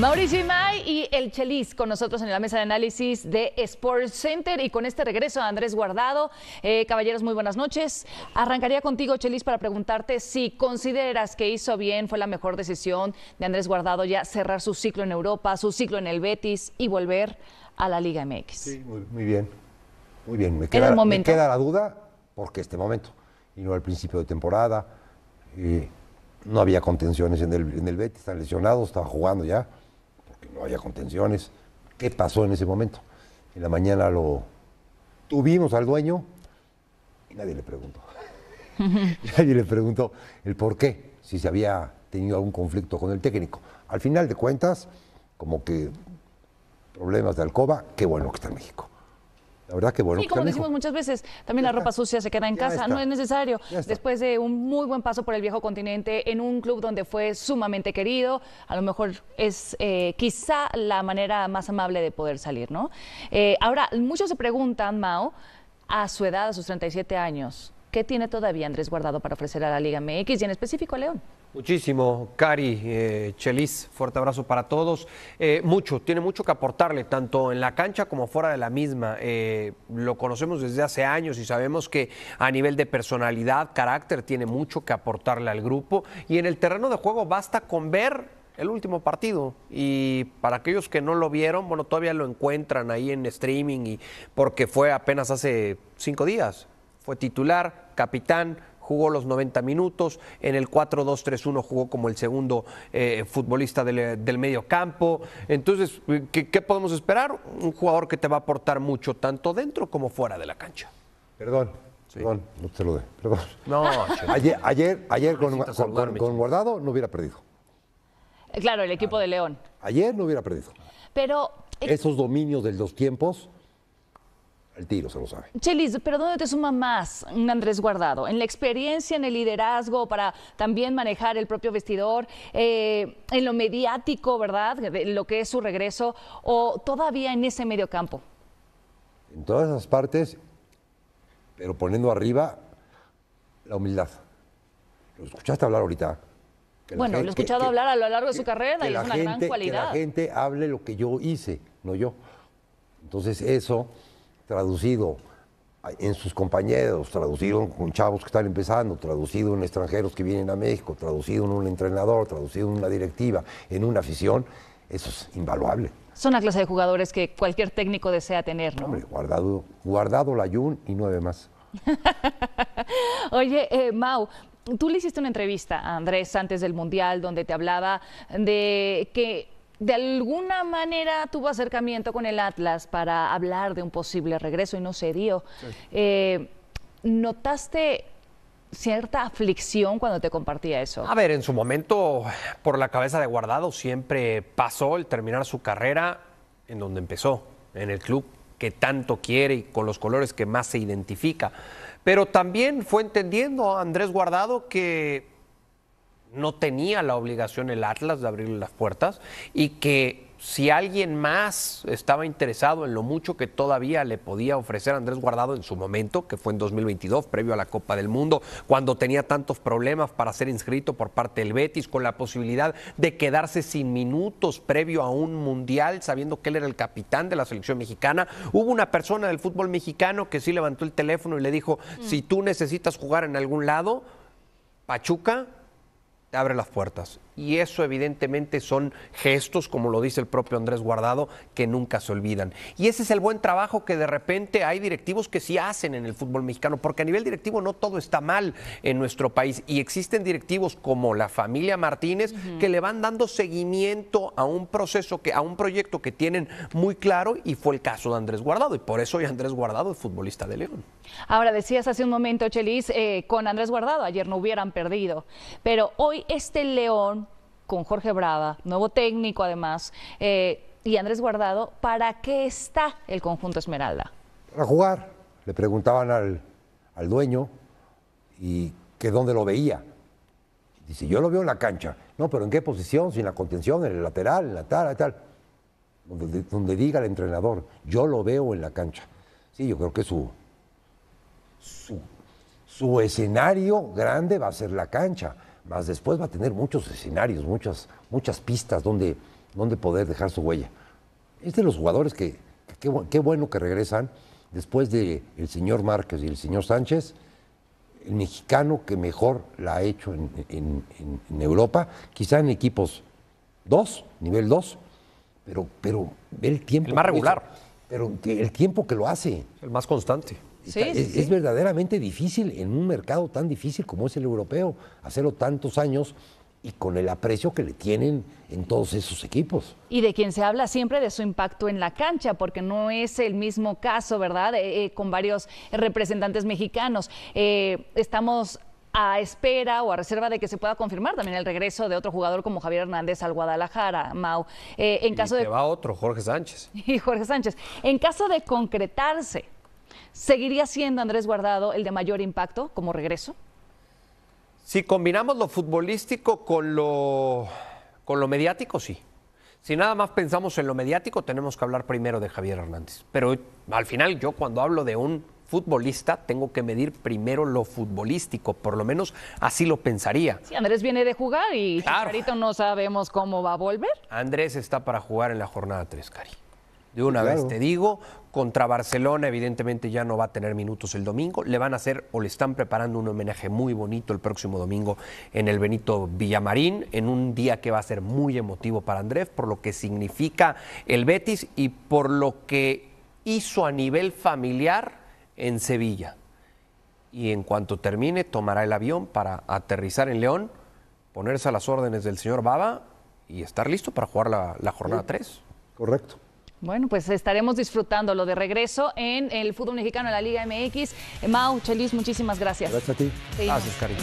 Mauricio Imay y el Chelis con nosotros en la mesa de análisis de Sports Center y con este regreso a Andrés Guardado. Eh, caballeros, muy buenas noches. Arrancaría contigo, Chelis, para preguntarte si consideras que hizo bien, fue la mejor decisión de Andrés Guardado ya cerrar su ciclo en Europa, su ciclo en el Betis y volver a la Liga MX. Sí, muy, bien. Muy bien. Me queda, queda la duda porque este momento y no al principio de temporada. no había contenciones en el, en el Betis, están lesionados, estaba jugando ya no había contenciones. ¿Qué pasó en ese momento? En la mañana lo tuvimos al dueño y nadie le preguntó. nadie le preguntó el por qué, si se había tenido algún conflicto con el técnico. Al final de cuentas, como que problemas de alcoba, qué bueno que está en México. La verdad que bueno. Sí, pues como decimos muchas veces, también la ropa sucia se queda en casa, no es necesario. Después de un muy buen paso por el viejo continente, en un club donde fue sumamente querido, a lo mejor es eh, quizá la manera más amable de poder salir, ¿no? Eh, ahora, muchos se preguntan, Mao, a su edad, a sus 37 años, ¿qué tiene todavía Andrés Guardado para ofrecer a la Liga MX y en específico a León? Muchísimo, Cari, eh, Chelis, fuerte abrazo para todos. Eh, mucho, tiene mucho que aportarle, tanto en la cancha como fuera de la misma. Eh, lo conocemos desde hace años y sabemos que a nivel de personalidad, carácter, tiene mucho que aportarle al grupo. Y en el terreno de juego basta con ver el último partido. Y para aquellos que no lo vieron, bueno, todavía lo encuentran ahí en streaming y porque fue apenas hace cinco días. Fue titular, capitán, jugó los 90 minutos, en el 4-2-3-1 jugó como el segundo eh, futbolista eh, del, medio campo. Entonces, ¿qué, podemos esperar? Un jugador que te va a aportar mucho, tanto dentro como fuera de la cancha. Perdón, Perdón, no te lo dé, No, ayer, ayer, con, Guardado no hubiera perdido. Claro, el equipo de León. Ayer no hubiera perdido. Pero. Eh, Esos dominios del dos tiempos el tiro, se lo sabe. Chelis, pero ¿dónde te suma más un Andrés Guardado? ¿En la experiencia, en el liderazgo, para también manejar el propio vestidor, eh, en lo mediático, ¿verdad? De lo que es su regreso, o todavía en ese medio campo? En todas esas partes, pero poniendo arriba la humildad. Lo escuchaste hablar ahorita. Bueno, lo he escuchado hablar a lo largo de su carrera y es una gran cualidad. Que la gente hable lo que yo hice, no yo. Entonces, eso traducido en sus compañeros, traducido con chavos que están empezando, traducido en extranjeros que vienen a México, traducido en un entrenador, traducido en una directiva, en una afición, eso es invaluable. Son la clase de jugadores que cualquier técnico desea tener, ¿no? Hombre, guardado, guardado la Jun y nueve más. Oye, eh, Mau, tú le hiciste una entrevista a Andrés antes del Mundial donde te hablaba de que de alguna manera tuvo acercamiento con el Atlas para hablar de un posible regreso y no se dio. Eh, ¿Notaste cierta aflicción cuando te compartía eso? A ver, en su momento, por la cabeza de guardado, siempre pasó el terminar su carrera en donde empezó, en el club que tanto quiere y con los colores que más se identifica. Pero también fue entendiendo Andrés Guardado que no tenía la obligación el Atlas de abrirle las puertas y que si alguien más estaba interesado en lo mucho que todavía le podía ofrecer Andrés Guardado en su momento, que fue en 2022, previo a la Copa del Mundo, cuando tenía tantos problemas para ser inscrito por parte del Betis, con la posibilidad de quedarse sin minutos previo a un mundial, sabiendo que él era el capitán de la selección mexicana, hubo una persona del fútbol mexicano que sí levantó el teléfono y le dijo, mm. si tú necesitas jugar en algún lado, Pachuca abre las puertas y eso evidentemente son gestos, como lo dice el propio Andrés Guardado, que nunca se olvidan. Y ese es el buen trabajo que de repente hay directivos que sí hacen en el fútbol mexicano, porque a nivel directivo no todo está mal en nuestro país y existen directivos como la familia Martínez que le van dando seguimiento a un proceso que a un proyecto que tienen muy claro y fue el caso de Andrés Guardado y por eso hoy Andrés Guardado es futbolista de León. Ahora decías hace un momento, Chelis, eh, con Andrés Guardado ayer no hubieran perdido, pero hoy este León con Jorge Brava, nuevo técnico además, eh, y Andrés Guardado, ¿para qué está el conjunto Esmeralda? Para jugar. Le preguntaban al, dueño y que dónde lo veía. Dice, yo lo veo en la cancha. No, pero ¿en qué posición? sin la contención, en el lateral, en la tal, tal. Donde, diga el entrenador, yo lo veo en la cancha. Sí, yo creo que su, su escenario grande va a ser la cancha más después va a tener muchos escenarios, muchas, muchas pistas donde, donde poder dejar su huella. Es de los jugadores que, qué bueno que regresan después de señor Márquez y el señor Sánchez, el mexicano que mejor la ha hecho en, Europa, quizá en equipos dos, nivel 2, pero, pero el tiempo. El más regular. pero el tiempo que lo hace. El más constante es, verdaderamente difícil en un mercado tan difícil como es el europeo hacerlo tantos años y con el aprecio que le tienen en todos esos equipos. Y de quien se habla siempre de su impacto en la cancha, porque no es el mismo caso, ¿verdad? Eh, eh, con varios representantes mexicanos. Eh, estamos a espera o a reserva de que se pueda confirmar también el regreso de otro jugador como Javier Hernández al Guadalajara, Mau. en caso de va otro, Jorge Sánchez. Y Jorge Sánchez. En caso de concretarse ¿Seguiría siendo Andrés Guardado el de mayor impacto como regreso? Si combinamos lo futbolístico con lo, con lo mediático, sí. Si nada más pensamos en lo mediático, tenemos que hablar primero de Javier Hernández. Pero al final yo cuando hablo de un futbolista, tengo que medir primero lo futbolístico, por lo menos así lo pensaría. Si Andrés viene de jugar y claro. no sabemos cómo va a volver. Andrés está para jugar en la jornada 3, Cari de una vez te digo. Contra Barcelona, evidentemente ya no va a tener minutos el domingo. Le van a hacer o le están preparando un homenaje muy bonito el próximo domingo en el Benito Villamarín, en un día que va a ser muy emotivo para Andrés, por lo que significa el Betis y por lo que hizo a nivel familiar en Sevilla. Y en cuanto termine, tomará el avión para aterrizar en León, ponerse a las órdenes del señor Baba y estar listo para jugar la, jornada 3. Correcto. Bueno, pues estaremos disfrutándolo de regreso en el fútbol mexicano, en la Liga MX. Mau, Chelis, muchísimas gracias. Gracias a ti. Gracias, Cari.